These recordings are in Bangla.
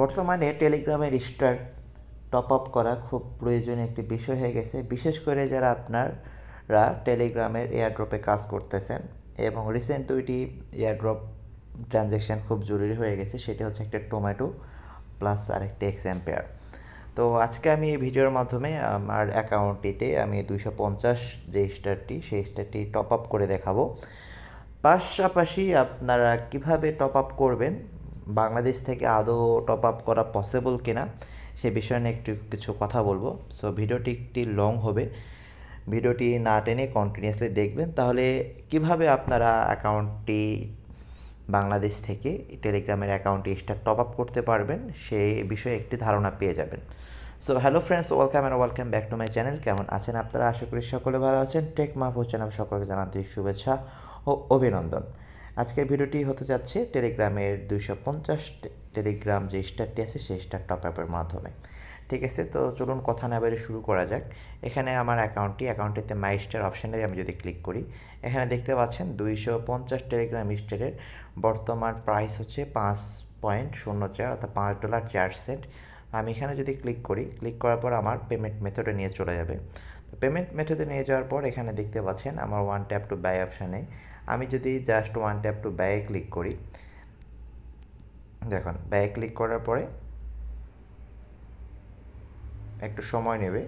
বর্তমানে টেলিগ্রামের স্টার টপ আপ করা খুব প্রয়োজনীয় একটি বিষয় হয়ে গেছে বিশেষ করে যারা আপনারা টেলিগ্রামের এয়ারড্রপে কাজ করতেছেন এবং রিসেন্ট দুইটি এয়ারড্রপ ট্রানজ্যাকশান খুব জরুরি হয়ে গেছে সেটি হচ্ছে একটা টোম্যাটো প্লাস আরেকটি এক্স অ্যাম্পেয়ার তো আজকে আমি এই ভিডিওর মাধ্যমে আমার অ্যাকাউন্টটিতে আমি দুইশো পঞ্চাশ যে স্টারটি সেই স্টারটি টপ আপ করে দেখাবো পাশাপাশি আপনারা কিভাবে টপ আপ করবেন বাংলাদেশ থেকে আদৌ টপ আপ করা পসিবল কিনা সে বিষয় নিয়ে একটু কিছু কথা বলবো সো ভিডিওটি একটি লং হবে ভিডিওটি না টেনে কন্টিনিউয়াসলি দেখবেন তাহলে কিভাবে আপনারা অ্যাকাউন্টটি বাংলাদেশ থেকে টেলিগ্রামের অ্যাকাউন্টে স্টার টপ আপ করতে পারবেন সেই বিষয়ে একটি ধারণা পেয়ে যাবেন so hello friends welcome and welcome back to my channel কেমন আছেন আপনারা আশা করি সকলে ভালো আছেন টেক মাহফুজ চ্যানেল সকলকে জানাতে শুভেচ্ছা ও অভিনন্দন আজকের ভিডিওটি হতে যাচ্ছে টেলিগ্রামের দুইশো পঞ্চাশ টেলিগ্রাম যে স্টারটি আছে সেই স্টার টপ অ্যাপের মাধ্যমে ঠিক আছে তো চলুন কথা না বেড়ে শুরু করা যাক এখানে আমার অ্যাকাউন্টটি অ্যাকাউন্টটিতে মাই স্টার অপশানে আমি যদি ক্লিক করি এখানে দেখতে পাচ্ছেন দুইশো পঞ্চাশ টেলিগ্রাম স্টারের বর্তমান প্রাইস হচ্ছে পাঁচ পয়েন্ট শূন্য চার অর্থাৎ পাঁচ ডলার চার সেন্ট আমি এখানে যদি ক্লিক করি ক্লিক করার পর আমার পেমেন্ট মেথডে নিয়ে চলে যাবে পেমেন্ট মেথডে নিয়ে যাওয়ার পর এখানে দেখতে পাচ্ছেন আমার ওয়ান ট্যাপ টু ব্যয় অপশানে আমি যদি জাস্ট ওয়ান ট্যাপ টু ব্যয়ে ক্লিক করি দেখুন ব্যয়ে ক্লিক করার পরে একটু সময় নেবে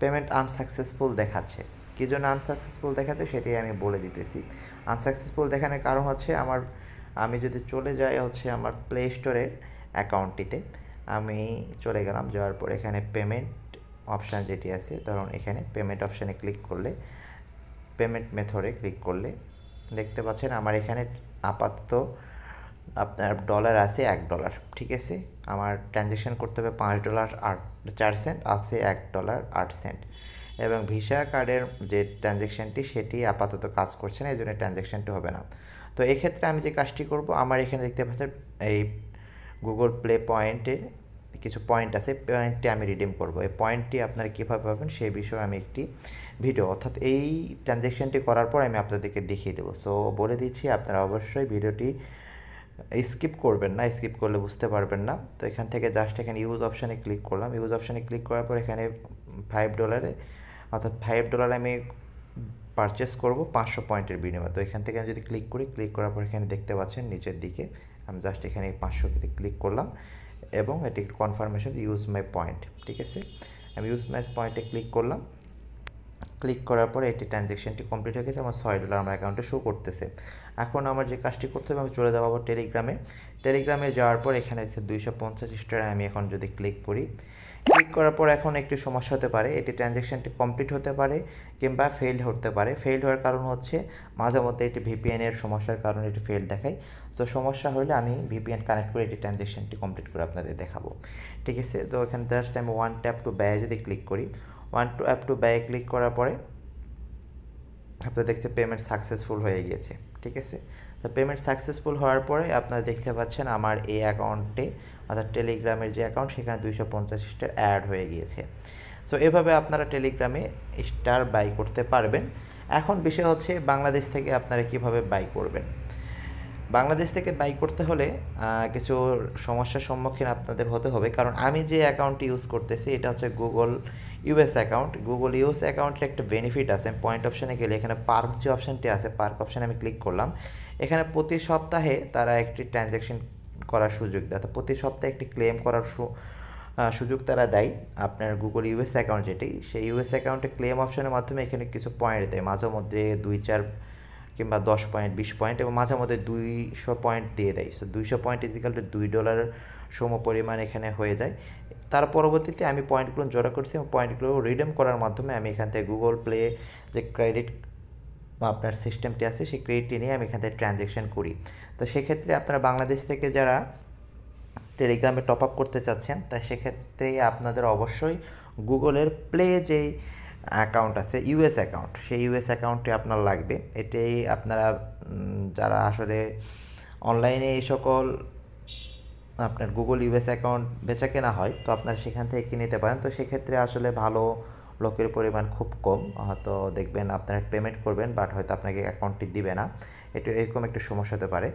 পেমেন্ট আনসাকসেসফুল দেখাচ্ছে কী জন্য আনসাকসেসফুল দেখাচ্ছে সেটাই আমি বলে দিতেছি আনসাকসেসফুল দেখানোর কারণ হচ্ছে আমার আমি যদি চলে যাই হচ্ছে আমার প্লে স্টোরের অ্যাকাউন্টটিতে আমি চলে গেলাম যাওয়ার পর এখানে পেমেন্ট অপশান যেটি আছে ধরুন এখানে পেমেন্ট অপশানে ক্লিক করলে পেমেন্ট মেথডে ক্লিক করলে দেখতে পাচ্ছেন আমার এখানে আপাতত আপনার ডলার আছে এক ডলার ঠিক আছে আমার ট্রানজ্যাকশান করতে হবে পাঁচ ডলার আট চার সেন্ট আছে এক ডলার আট সেন্ট এবং ভিসা কার্ডের যে ট্রানজ্যাকশানটি সেটি আপাতত কাজ করছে না এই জন্য ট্রানজ্যাকশানটি হবে না তো এক্ষেত্রে আমি যে কাজটি করব আমার এখানে দেখতে পাচ্ছেন এই গুগল প্লে পয়েন্টের কিছু পয়েন্ট আছে পয়েন্টটি আমি রিডিম করব এই পয়েন্টটি আপনারা কীভাবে পাবেন সেই বিষয়ে আমি একটি ভিডিও অর্থাৎ এই ট্রানজ্যাকশানটি করার পর আমি আপনাদেরকে দেখিয়ে দেবো সো বলে দিচ্ছি আপনারা অবশ্যই ভিডিওটি স্কিপ করবেন না স্কিপ করলে বুঝতে পারবেন না তো এখান থেকে জাস্ট এখানে ইউজ অপশানে ক্লিক করলাম ইউজ অপশানে ক্লিক করার পর এখানে ফাইভ ডলারে অর্থাৎ ফাইভ ডলার আমি পারচেস করব পাঁচশো পয়েন্টের বিনিময়ে তো এখান থেকে আমি যদি ক্লিক করি ক্লিক করার পর এখানে দেখতে পাচ্ছেন নিচের দিকে আমি জাস্ট এখানে পাঁচশো থেকে ক্লিক করলাম এবং এটি কনফার্মেশন ইউজ মাই পয়েন্ট ঠিক আছে আমি ইউজ মাই পয়েন্টে ক্লিক করলাম ক্লিক করার পরে এটি ট্রানজ্যাকশানটি কমপ্লিট হয়ে গেছে আমার ছয় ডলার আমার অ্যাকাউন্টে শো করতেছে এখন আমার যে কাজটি করতে হবে আমি চলে যাবো টেলিগ্রামে টেলিগ্রামে যাওয়ার পর এখানে দুইশো পঞ্চাশ স্টার আমি এখন যদি ক্লিক করি ক্লিক করার পর এখন একটি সমস্যা হতে পারে এটি ট্রানজ্যাকশানটি কমপ্লিট হতে পারে কিংবা ফেলড হতে পারে ফেলড হওয়ার কারণ হচ্ছে মাঝে মধ্যে এটি ভিপিএনের সমস্যার কারণে এটি ফেল দেখায় তো সমস্যা হলে আমি ভিপিএন কানেক্ট করে এটি ট্রানজ্যাকশানটি কমপ্লিট করে আপনাদের দেখাবো ঠিক আছে তো এখানে জাস্ট আমি ওয়ান ট্যাপ টু ব্যয় যদি ক্লিক করি ওয়ান টু অ্যাপ টু ব্যায়ে ক্লিক করার পরে আপনার দেখতে পেমেন্ট সাকসেসফুল হয়ে গিয়েছে ঠিক আছে তো পেমেন্ট সাকসেসফুল হওয়ার পরে আপনারা দেখতে পাচ্ছেন আমার এই অ্যাকাউন্টে অর্থাৎ টেলিগ্রামের যে অ্যাকাউন্ট সেখানে দুইশো পঞ্চাশটা অ্যাড হয়ে গিয়েছে সো এভাবে আপনারা টেলিগ্রামে স্টার বাই করতে পারবেন এখন বিষয় হচ্ছে বাংলাদেশ থেকে আপনারা কিভাবে বাই করবেন বাংলাদেশ থেকে বাই করতে হলে কিছু সমস্যার সম্মুখীন আপনাদের হতে হবে কারণ আমি যে অ্যাকাউন্টটি ইউজ করতেছি এটা হচ্ছে Google US account Google US অ্যাকাউন্টের একটা বেনিফিট আছে পয়েন্ট অপশানে গেলে এখানে পার্ক যে অপশানটি আছে পার্ক অপশানে আমি ক্লিক করলাম এখানে প্রতি সপ্তাহে তারা একটি ট্রানজ্যাকশন করার সুযোগ দেয় অর্থাৎ প্রতি সপ্তাহে একটি ক্লেম করার সুযোগ তারা দেয় আপনার গুগল ইউএস অ্যাকাউন্ট যেটি সেই ইউএস অ্যাকাউন্টে ক্লেম অপশানের মাধ্যমে এখানে কিছু পয়েন্ট দেয় মাঝে মধ্যে দুই চার কিংবা দশ পয়েন্ট বিশ পয়েন্ট এবং মাঝে মধ্যে দুইশো পয়েন্ট দিয়ে দেয় সো দুইশো পয়েন্ট ইজিক্যাল টু দুই ডলারের সম পরিমাণ এখানে হয়ে যায় তার পরবর্তীতে আমি পয়েন্টগুলো জড়ো করছি এবং পয়েন্টগুলো রিডেম করার মাধ্যমে আমি এখান থেকে গুগল প্লে যে ক্রেডিট আপনার সিস্টেমটি আছে সেই ক্রেডিটটি নিয়ে আমি এখান থেকে ট্রানজ্যাকশান করি তো সেক্ষেত্রে আপনারা বাংলাদেশ থেকে যারা টেলিগ্রামে টপ আপ করতে চাচ্ছেন তাই সেক্ষেত্রে আপনাদের অবশ্যই গুগলের প্লে যেই অ্যাকাউন্ট আছে ইউএস অ্যাকাউন্ট সেই ইউএস অ্যাকাউন্টটি আপনার লাগবে এটাই আপনারা যারা আসলে অনলাইনে এই সকল আপনার গুগল ইউএস অ্যাকাউন্ট বেচা কেনা হয় তো আপনারা সেখান থেকে কিনে নিতে পারেন তো সেক্ষেত্রে আসলে ভালো লোকের পরিমাণ খুব কম হয়তো দেখবেন আপনারা পেমেন্ট করবেন বাট হয়তো আপনাকে অ্যাকাউন্টটি দিবে না এটা এরকম একটা সমস্যা হতে পারে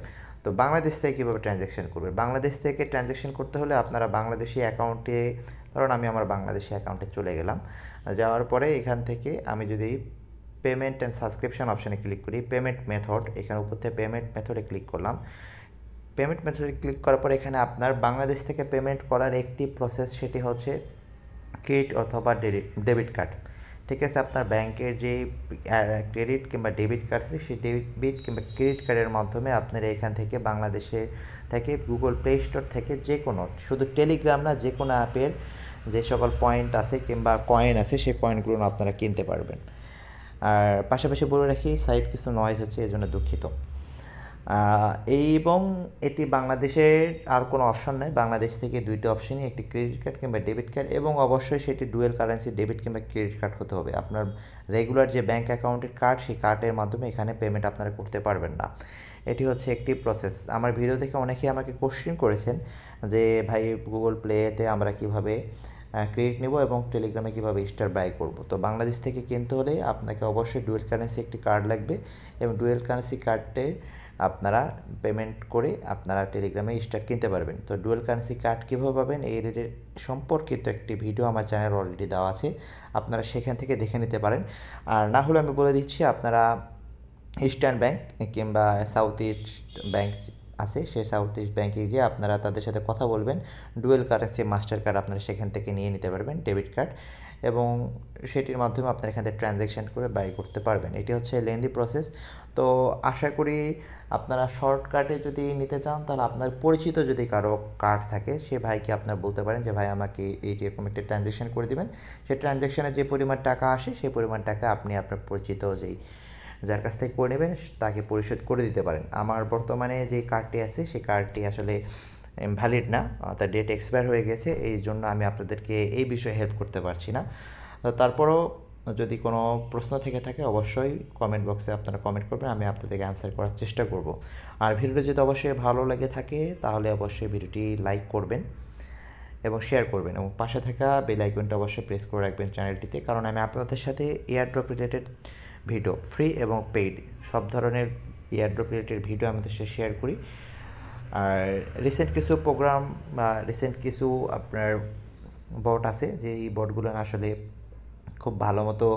তো বাংলাদেশ থেকে কীভাবে ট্রানজ্যাকশান করবে বাংলাদেশ থেকে ট্রানজ্যাকশন করতে হলে আপনারা বাংলাদেশি অ্যাকাউন্টে ধরুন আমি আমার বাংলাদেশি অ্যাকাউন্টে চলে গেলাম যাওয়ার পরে এখান থেকে আমি যদি পেমেন্ট অ্যান্ড সাবস্ক্রিপশান অপশানে ক্লিক করি পেমেন্ট মেথড এখানে উপর থেকে পেমেন্ট মেথডে ক্লিক করলাম পেমেন্ট মেথডে ক্লিক করার পর এখানে আপনার বাংলাদেশ থেকে পেমেন্ট করার একটি প্রসেস সেটি হচ্ছে ক্রেডিট অথবা ডেবিট কার্ড ঠিক আছে আপনার ব্যাংকের যে ক্রেডিট কিংবা ডেবিট কার্ড আছে সেই ডেবিট কিংবা ক্রেডিট কার্ডের মাধ্যমে আপনারা এখান থেকে বাংলাদেশে থেকে গুগল প্লে স্টোর থেকে যে কোনো শুধু টেলিগ্রাম না যে কোনো অ্যাপের যে সকল পয়েন্ট আছে কিংবা কয়েন আছে সেই পয়েন্টগুলো আপনারা কিনতে পারবেন আর পাশাপাশি বলে রাখি সাইট কিছু নয়েজ হচ্ছে এই জন্য দুঃখিত এবং এটি বাংলাদেশের আর কোনো অপশন নেই বাংলাদেশ থেকে দুইটি অপশনই একটি ক্রেডিট কার্ড কিংবা ডেবিট কার্ড এবং অবশ্যই সেটি ডুয়েল কারেন্সি ডেবিট কিংবা ক্রেডিট কার্ড হতে হবে আপনার রেগুলার যে ব্যাঙ্ক অ্যাকাউন্টের কার্ড সেই কার্ডের মাধ্যমে এখানে পেমেন্ট আপনারা করতে পারবেন না এটি হচ্ছে একটি প্রসেস আমার ভিডিও দেখে অনেকেই আমাকে কোশ্চেন করেছেন যে ভাই গুগল প্লেতে আমরা কিভাবে ক্রেডিট নেব এবং টেলিগ্রামে কীভাবে স্টার বাই করব তো বাংলাদেশ থেকে কিনতে হলে আপনাকে অবশ্যই ডুয়েল কারেন্সি একটি কার্ড লাগবে এবং ডুয়েল কারেন্সি কার্ডের আপনারা পেমেন্ট করে আপনারা টেলিগ্রামে স্টক কিনতে পারবেন তো ডুয়েল কারেন্সি কার্ড কীভাবে পাবেন এই রেটের সম্পর্কিত একটি ভিডিও আমার চ্যানেল অলরেডি দেওয়া আছে আপনারা সেখান থেকে দেখে নিতে পারেন আর না হলে আমি বলে দিচ্ছি আপনারা ইস্টার্ন ব্যাংক কিংবা সাউথ ইস্ট ব্যাংক আছে সে সাউথ ইস্ট ব্যাংকে গিয়ে আপনারা তাদের সাথে কথা বলবেন ডুয়েল কারেন্সি মাস্টার কার্ড আপনারা সেখান থেকে নিয়ে নিতে পারবেন ডেবিট কার্ড এবং সেটির মাধ্যমে আপনারা এখান থেকে ট্রানজ্যাকশান করে বাই করতে পারবেন এটি হচ্ছে লেন্দি প্রসেস তো আশা করি আপনারা শর্টকাটে যদি নিতে চান তাহলে আপনার পরিচিত যদি কারো কার্ড থাকে সে ভাইকে আপনার বলতে পারেন যে ভাই আমাকে এইটি এরকম একটি ট্রানজ্যাকশান করে দেবেন সে ট্রানজ্যাকশানে যে পরিমাণ টাকা আসে সেই পরিমাণ টাকা আপনি আপনার পরিচিত যেই যার কাছ থেকে করে নেবেন তাকে পরিশোধ করে দিতে পারেন আমার বর্তমানে যে কার্ডটি আছে সেই কার্ডটি আসলে ভ্যালিড না তার ডেট এক্সপায়ার হয়ে গেছে এই জন্য আমি আপনাদেরকে এই বিষয়ে হেল্প করতে পারছি না তারপরও যদি কোনো প্রশ্ন থেকে থাকে অবশ্যই কমেন্ট বক্সে আপনারা কমেন্ট করবেন আমি আপনাদেরকে অ্যান্সার করার চেষ্টা করব আর ভিডিওটি যদি অবশ্যই ভালো লেগে থাকে তাহলে অবশ্যই ভিডিওটি লাইক করবেন এবং শেয়ার করবেন এবং পাশে থাকা বেল আইকনটা অবশ্যই প্রেস করে রাখবেন চ্যানেলটিতে কারণ আমি আপনাদের সাথে এয়ারড্রপ রিলেটেড ভিডিও ফ্রি এবং পেইড সব ধরনের এয়ারড্রপ রিলেটেড ভিডিও আমাদের সাথে শেয়ার করি আর রিসেন্ট কিছু প্রোগ্রাম বা রিসেন্ট কিছু আপনার বট আছে যে এই বটগুলো আসলে খুব ভালো মতো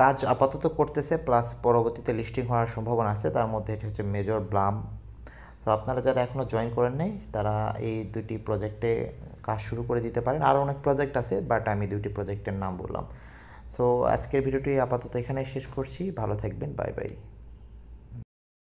কাজ আপাতত করতেছে প্লাস পরবর্তীতে লিস্টিং হওয়ার সম্ভাবনা আছে তার মধ্যে এটি হচ্ছে মেজর ব্লাম তো আপনারা যারা এখনও জয়েন করেন নাই তারা এই দুটি প্রজেক্টে কাজ শুরু করে দিতে পারেন আরও অনেক প্রজেক্ট আছে বাট আমি দুটি প্রজেক্টের নাম বললাম সো আজকের ভিডিওটি আপাতত এখানে শেষ করছি ভালো থাকবেন বাই বাই